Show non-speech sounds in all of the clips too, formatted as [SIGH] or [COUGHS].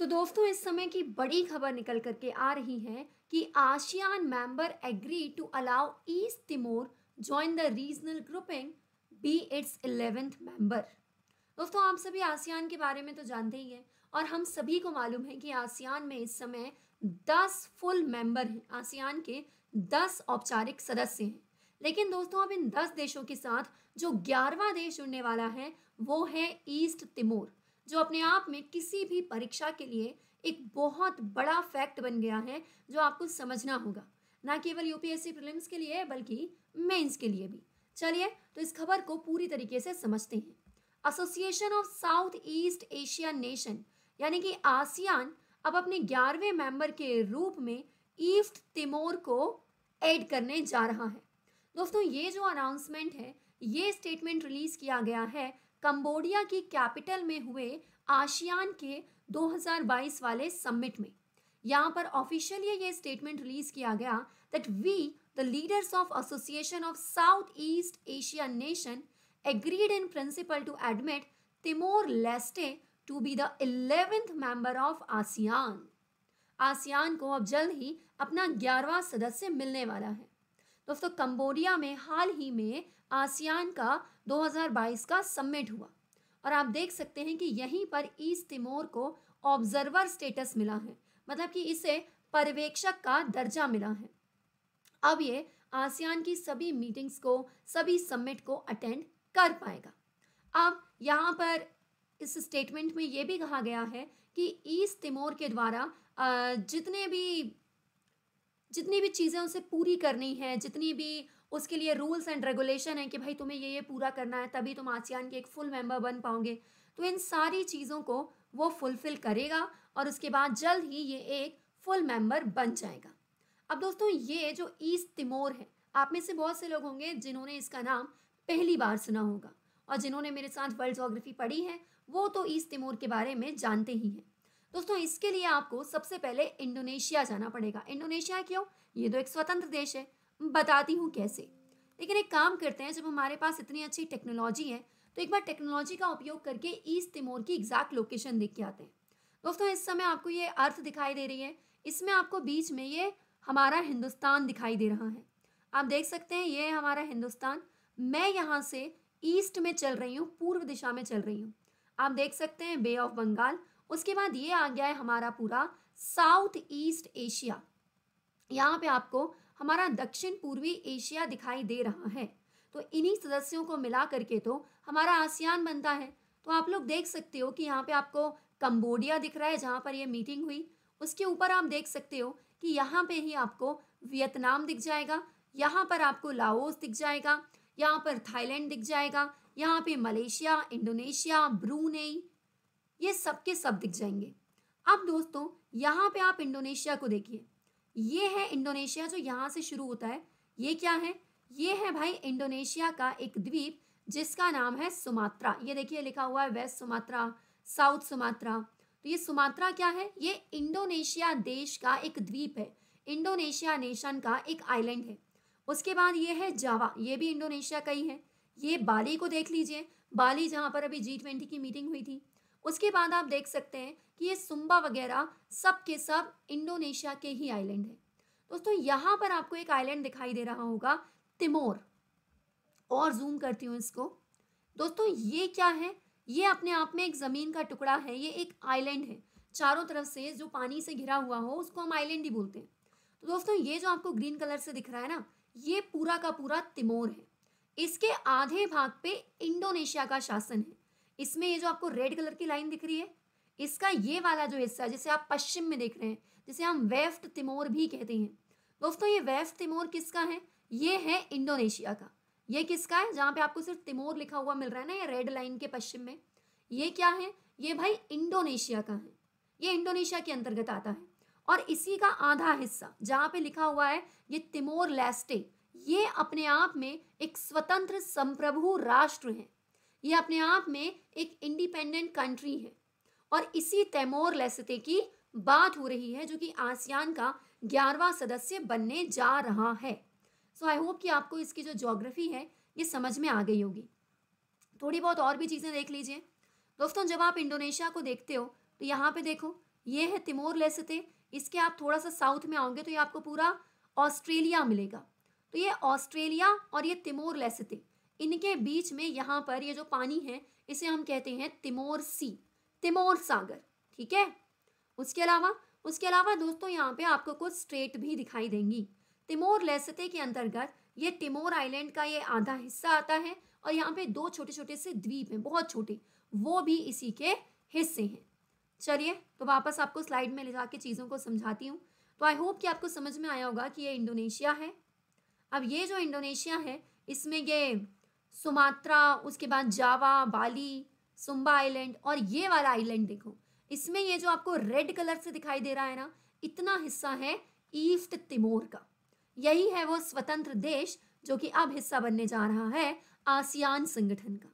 तो दोस्तों इस समय की बड़ी खबर निकल करके आ रही है कि ASEAN member agree to allow East Timor join the regional grouping be it's eleventh member दोस्तों आप सभी आसियान के बारे में तो जानते ही हैं और हम सभी को मालूम है कि आसियान में इस समय दस फुल मेंबर हैं आसियान के दस औपचारिक सदस्य हैं लेकिन दोस्तों अब इन दस देशों के साथ जो ग्यारहवा देश जुड़ने वाला है वो है ईस्ट तिमोर जो अपने आप में किसी भी परीक्षा के लिए एक बहुत बड़ा फैक्ट बन गया है जो आपको समझना होगा ना केवल यूपीएससी प्रीलिम्स के लिए बल्कि मेंस के लिए भी चलिए तो इस खबर को पूरी तरीके से समझते हैं Association of South East Asian Nation यानी कि आसियान अब अपने ग्यारहवें मेंबर के रूप में ईस्ट तिमोर को ऐड करने जा रहा है दोस्तों ये जो अनाउंसमेंट है ये स्टेटमेंट रिलीज किया गया है कंबोडिया की कैपिटल में हुए आसियान के 2022 वाले समिट में यहाँ पर ऑफिशियली ये स्टेटमेंट रिलीज किया गया that we the leaders of Association of South East Asian Nation agreed in principle to admit Timor Leste to be the eleventh member of ASEAN ASEAN को अब जल्द ही अपना ग्यारहवा सदस्य मिलने वाला है दोस्तों कंबोडिया में हाल ही में आसियान का 2022 का सम्मिट हुआ और आप देख सकते हैं कि यहीं पर ईस्ट तिमोर को ऑब्जर्वर स्टेटस मिला है मतलब कि इसे पर्यवेक्षक का दर्जा मिला है अब ये आसियान की सभी मीटिंग्स को सभी सम्मिट को अटेंड कर पाएगा अब यहाँ पर इस स्टेटमेंट में ये भी कहा गया है कि ईस्ट तिमोर के द्वारा जितने भी जितनी भी चीज़ें उसे पूरी करनी है जितनी भी उसके लिए रूल्स एंड रेगुलेशन है कि भाई तुम्हें ये ये पूरा करना है तभी तुम आसियान के एक फुल मेंबर बन पाओगे तो इन सारी चीज़ों को वो फुलफिल करेगा और उसके बाद जल्द ही ये एक फुल मेंबर बन जाएगा अब दोस्तों ये जो ईस्ट तिमोर है आप में से बहुत से लोग होंगे जिन्होंने इसका नाम पहली बार सुना होगा और जिन्होंने मेरे साथ वर्ल्ड जोग्राफी पढ़ी है वो तो ईस्ट तिमोर के बारे में जानते ही हैं दोस्तों इसके लिए आपको सबसे पहले इंडोनेशिया जाना पड़ेगा इंडोनेशिया क्यों ये तो एक स्वतंत्र देश है बताती हूँ कैसे लेकिन एक काम करते हैं जब हमारे पास इतनी अच्छी टेक्नोलॉजी है तो एक बार टेक्नोलॉजी का उपयोग करके ईस्ट तिमोर की एग्जैक्ट लोकेशन देख के आते हैं दोस्तों इस समय आपको ये अर्थ दिखाई दे रही है इसमें आपको बीच में ये हमारा हिंदुस्तान दिखाई दे रहा है आप देख सकते हैं ये हमारा हिंदुस्तान मैं यहाँ से ईस्ट में चल रही हूँ पूर्व दिशा में चल रही हूँ आप देख सकते हैं बे ऑफ बंगाल उसके बाद ये आ गया है हमारा पूरा साउथ ईस्ट एशिया यहाँ पे आपको हमारा दक्षिण पूर्वी एशिया दिखाई दे रहा है तो इन्हीं सदस्यों को मिला करके तो हमारा आसियान बनता है तो आप लोग देख सकते हो कि यहाँ पे आपको कंबोडिया दिख रहा है जहाँ पर ये मीटिंग हुई उसके ऊपर आप देख सकते हो कि यहाँ पे ही आपको वियतनाम दिख जाएगा यहाँ पर आपको लाओस दिख जाएगा यहाँ पर थाईलैंड दिख जाएगा यहाँ पे मलेशिया इंडोनेशिया ब्रूनेई ये सब के सब दिख जाएंगे अब दोस्तों यहाँ पे आप इंडोनेशिया को देखिए ये है इंडोनेशिया जो यहाँ से शुरू होता है ये क्या है ये है भाई इंडोनेशिया का एक द्वीप जिसका नाम है सुमात्रा ये देखिए लिखा हुआ है वेस्ट सुमात्रा साउथ सुमात्रा तो ये सुमात्रा क्या है ये इंडोनेशिया देश का एक द्वीप है इंडोनेशिया नेशन का एक आइलैंड है उसके बाद ये है जावा ये भी इंडोनेशिया का ही है ये बाली को देख लीजिए बाली जहाँ पर अभी जी ट्वेंटी की मीटिंग हुई थी उसके बाद आप देख सकते हैं कि ये सुम्बा वगैरह सब के सब इंडोनेशिया के ही आइलैंड है दोस्तों यहाँ पर आपको एक आइलैंड दिखाई दे रहा होगा तिमोर और जूम करती हूँ इसको दोस्तों ये क्या है ये अपने आप में एक ज़मीन का टुकड़ा है ये एक आइलैंड है चारों तरफ से जो पानी से घिरा हुआ हो उसको हम आइलैंड ही बोलते हैं तो दोस्तों ये जो आपको ग्रीन कलर से दिख रहा है ना ये पूरा का पूरा तिमोर है इसके आधे भाग पे इंडोनेशिया का शासन है इसमें ये जो आपको रेड कलर की लाइन दिख रही है इसका ये वाला जो हिस्सा जिसे आप पश्चिम में देख रहे हैं जिसे हम वेफ्ट तिमोर भी कहते हैं दोस्तों ये वेफ्ट तिमोर किसका है ये है इंडोनेशिया का ये किसका है जहाँ पे आपको सिर्फ तिमोर लिखा हुआ मिल रहा है ना ये रेड लाइन के पश्चिम में ये क्या है ये भाई इंडोनेशिया का है ये इंडोनेशिया के अंतर्गत आता है और इसी का आधा हिस्सा जहाँ पे लिखा हुआ है ये तिमोर लेस्टे ये अपने आप में एक स्वतंत्र संप्रभु राष्ट्र है ये अपने आप में एक इंडिपेंडेंट कंट्री है और इसी तैमोर लेसते की बात हो रही है जो कि आसियान का ग्यारहवा सदस्य बनने जा रहा है सो आई होप कि आपको इसकी जो जोग्राफी है ये समझ में आ गई होगी थोड़ी बहुत और भी चीज़ें देख लीजिए दोस्तों जब आप इंडोनेशिया को देखते हो तो यहाँ पे देखो ये है तिमोर लेसते इसके आप थोड़ा सा साउथ में आओगे तो ये आपको पूरा ऑस्ट्रेलिया मिलेगा तो ये ऑस्ट्रेलिया और ये तिमोर लेसते इनके बीच में यहाँ पर ये जो पानी है इसे हम कहते हैं तिमोर सी तिमोर सागर ठीक है उसके अलावा उसके अलावा दोस्तों यहाँ पे आपको कुछ स्ट्रेट भी दिखाई देंगी तिमोर लेसते के अंतर्गत ये तिमोर आइलैंड का ये आधा हिस्सा आता है और यहाँ पे दो छोटे छोटे से द्वीप हैं बहुत छोटे वो भी इसी के हिस्से हैं चलिए तो वापस आपको स्लाइड में ले जाके चीज़ों को समझाती हूँ तो आई होप कि आपको समझ में आया होगा कि ये इंडोनेशिया है अब ये जो इंडोनेशिया है इसमें ये सुमात्रा उसके बाद जावा बाली सुम्बा आइलैंड और ये वाला आइलैंड देखो इसमें ये जो आपको रेड कलर से दिखाई दे रहा है ना इतना हिस्सा है ईस्ट तिमोर का यही है वो स्वतंत्र देश जो कि अब हिस्सा बनने जा रहा है आसियान संगठन का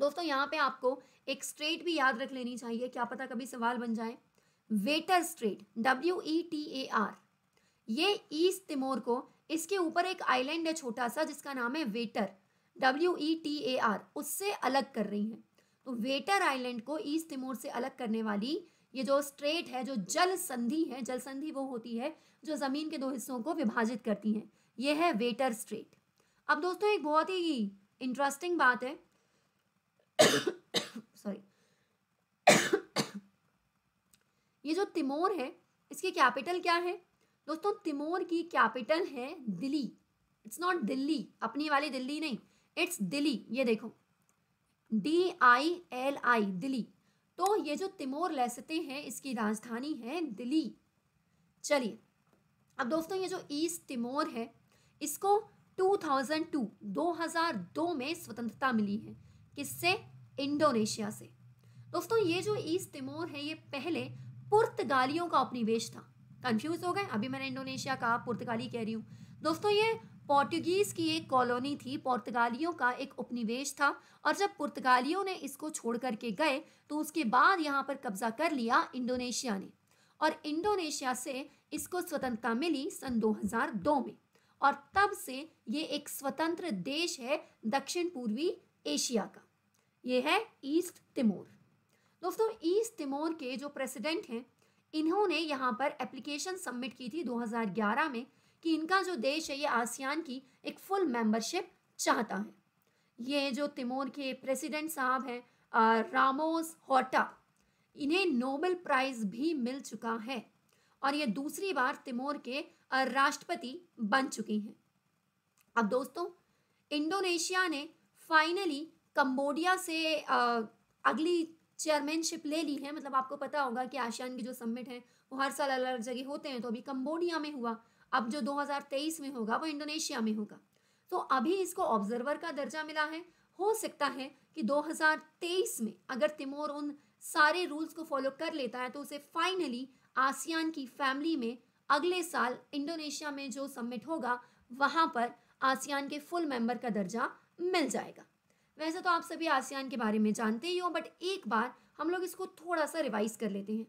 दोस्तों यहाँ पे आपको एक स्ट्रेट भी याद रख लेनी चाहिए क्या पता कभी सवाल बन जाए Wetar Strait W E T A R ये ईस्ट तिमोर को इसके ऊपर एक आइलैंड है छोटा सा जिसका नाम है Wetar W E T A R उससे अलग कर रही हैं तो वेटर आइलैंड को ईस्ट तिमोर से अलग करने वाली ये जो स्ट्रेट है जो जल संधि है जल संधि वो होती है जो ज़मीन के दो हिस्सों को विभाजित करती हैं ये है वेटर स्ट्रेट अब दोस्तों एक बहुत ही इंटरेस्टिंग बात है सॉरी [COUGHS] [COUGHS] ये जो तिमोर है इसकी कैपिटल क्या है दोस्तों तिमोर की कैपिटल है दिल्ली इट्स नॉट दिल्ली अपनी वाली दिल्ली नहीं इट्स दिल्ली ये देखो D I L I Dili तो ये जो तिमोर लेसते हैं इसकी राजधानी है दिल्ली चलिए अब दोस्तों ये जो ईस्ट तिमोर है इसको 2002 2002 में स्वतंत्रता मिली है किससे इंडोनेशिया से दोस्तों ये जो ईस्ट तिमोर है ये पहले पुर्तगालियों का उपनिवेश था कंफ्यूज हो गए अभी मैंने इंडोनेशिया कहा पुर्तगाली कह रही हूँ दोस्तों ये पोर्टुगीज़ की एक कॉलोनी थी पोर्तगालियों का एक उपनिवेश था और जब पुर्तगालियों ने इसको छोड़ करके गए तो उसके बाद यहाँ पर कब्जा कर लिया इंडोनेशिया ने और इंडोनेशिया से इसको स्वतंत्रता मिली सन 2002 में और तब से ये एक स्वतंत्र देश है दक्षिण पूर्वी एशिया का ये है ईस्ट तिमोर दोस्तों ईस्ट तिमोर के जो प्रेसिडेंट हैं इन्होंने यहाँ पर एप्लीकेशन सबमिट की थी 2011 में कि इनका जो देश है ये आसियान की एक फुल मेंबरशिप चाहता है ये जो तिमोर के प्रेसिडेंट साहब हैं रामोस होटा इन्हें नोबेल प्राइज भी मिल चुका है और ये दूसरी बार तिमोर के राष्ट्रपति बन चुकी हैं अब दोस्तों इंडोनेशिया ने फाइनली कंबोडिया से अगली चेयरमैनशिप ले ली है मतलब आपको पता होगा कि आसियान की जो सम्मिट है वो हर साल अलग अलग जगह होते हैं तो अभी कंबोडिया में हुआ अब जो 2023 में होगा वो इंडोनेशिया में होगा तो अभी इसको ऑब्जर्वर का दर्जा मिला है हो सकता है कि 2023 में अगर तिमोर उन सारे रूल्स को फॉलो कर लेता है तो उसे फाइनली आसियान की फैमिली में अगले साल इंडोनेशिया में जो सबमिट होगा वहाँ पर आसियान के फुल मेंबर का दर्जा मिल जाएगा वैसे तो आप सभी आसियान के बारे में जानते ही हो बट एक बार हम लोग इसको थोड़ा सा रिवाइज कर लेते हैं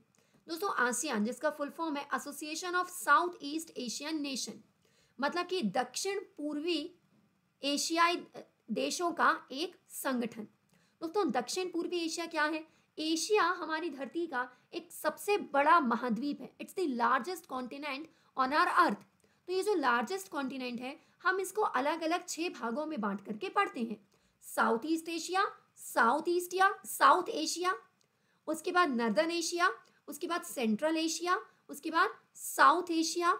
दोस्तों आसियान जिसका फुल फॉर्म है Association of South East Asian Nation मतलब कि दक्षिण पूर्वी एशियाई देशों का एक संगठन दोस्तों दक्षिण पूर्वी एशिया क्या है एशिया हमारी धरती का एक सबसे बड़ा महाद्वीप है it's the largest continent on our earth तो ये जो लार्जेस्ट कॉन्टिनेंट है हम इसको अलग अलग छह भागों में बांट करके पढ़ते हैं South East Asia South East या साउथ एशिया उसके बाद नर्दर्न एशिया उसके बाद सेंट्रल एशिया उसके बाद साउथ एशिया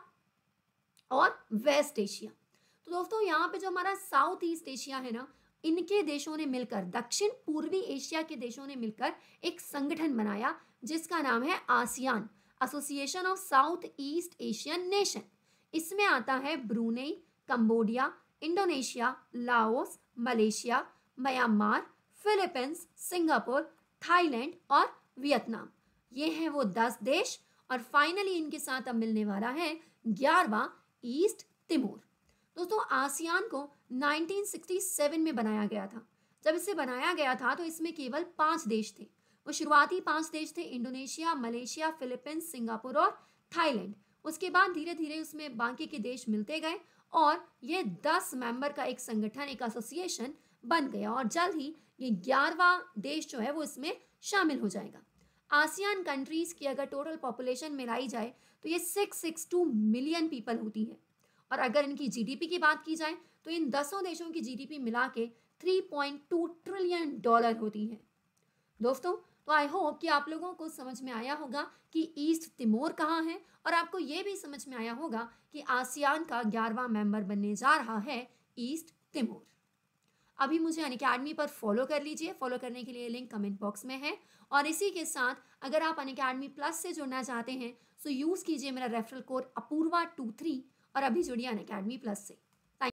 और वेस्ट एशिया तो दोस्तों यहाँ पे जो हमारा साउथ ईस्ट एशिया है ना इनके देशों ने मिलकर दक्षिण पूर्वी एशिया के देशों ने मिलकर एक संगठन बनाया जिसका नाम है ASEAN Association of South East Asian Nation इसमें आता है Brunei Cambodia Indonesia Laos Malaysia Myanmar Philippines Singapore Thailand और वियतनाम ये हैं वो दस देश और फाइनली इनके साथ अब मिलने वाला है ग्यारहवा ईस्ट तिमोर दोस्तों आसियान को 1967 में बनाया गया था जब इसे बनाया गया था तो इसमें केवल पांच देश थे वो शुरुआती पांच देश थे इंडोनेशिया मलेशिया फिलीपींस सिंगापुर और थाईलैंड उसके बाद धीरे धीरे उसमें बाकी के देश मिलते गए और यह दस मेंबर का एक संगठन एक एसोसिएशन बन गया और जल्द ही ये ग्यारहवा देश जो है वो इसमें शामिल हो जाएगा आसियान कंट्रीज़ की अगर टोटल पॉपुलेशन मिलाई जाए तो ये six six two million people होती है और अगर इनकी जीडीपी की बात की जाए तो इन दसों देशों की जीडीपी मिला के three point two trillion dollar होती है दोस्तों तो आई होप कि आप लोगों को समझ में आया होगा कि ईस्ट तिमोर कहाँ है और आपको ये भी समझ में आया होगा कि आसियान का ग्यारहवा मेंबर बनने जा रहा है ईस्ट तिमोर अभी मुझे अन अकेडमी पर फॉलो कर लीजिए फॉलो करने के लिए लिंक कमेंट बॉक्स में है और इसी के साथ अगर आप अन अकेडमी प्लस से जुड़ना चाहते हैं तो यूज़ कीजिए मेरा referral code Apurva two three और अभी जुड़िए अन अकेडमी प्लस से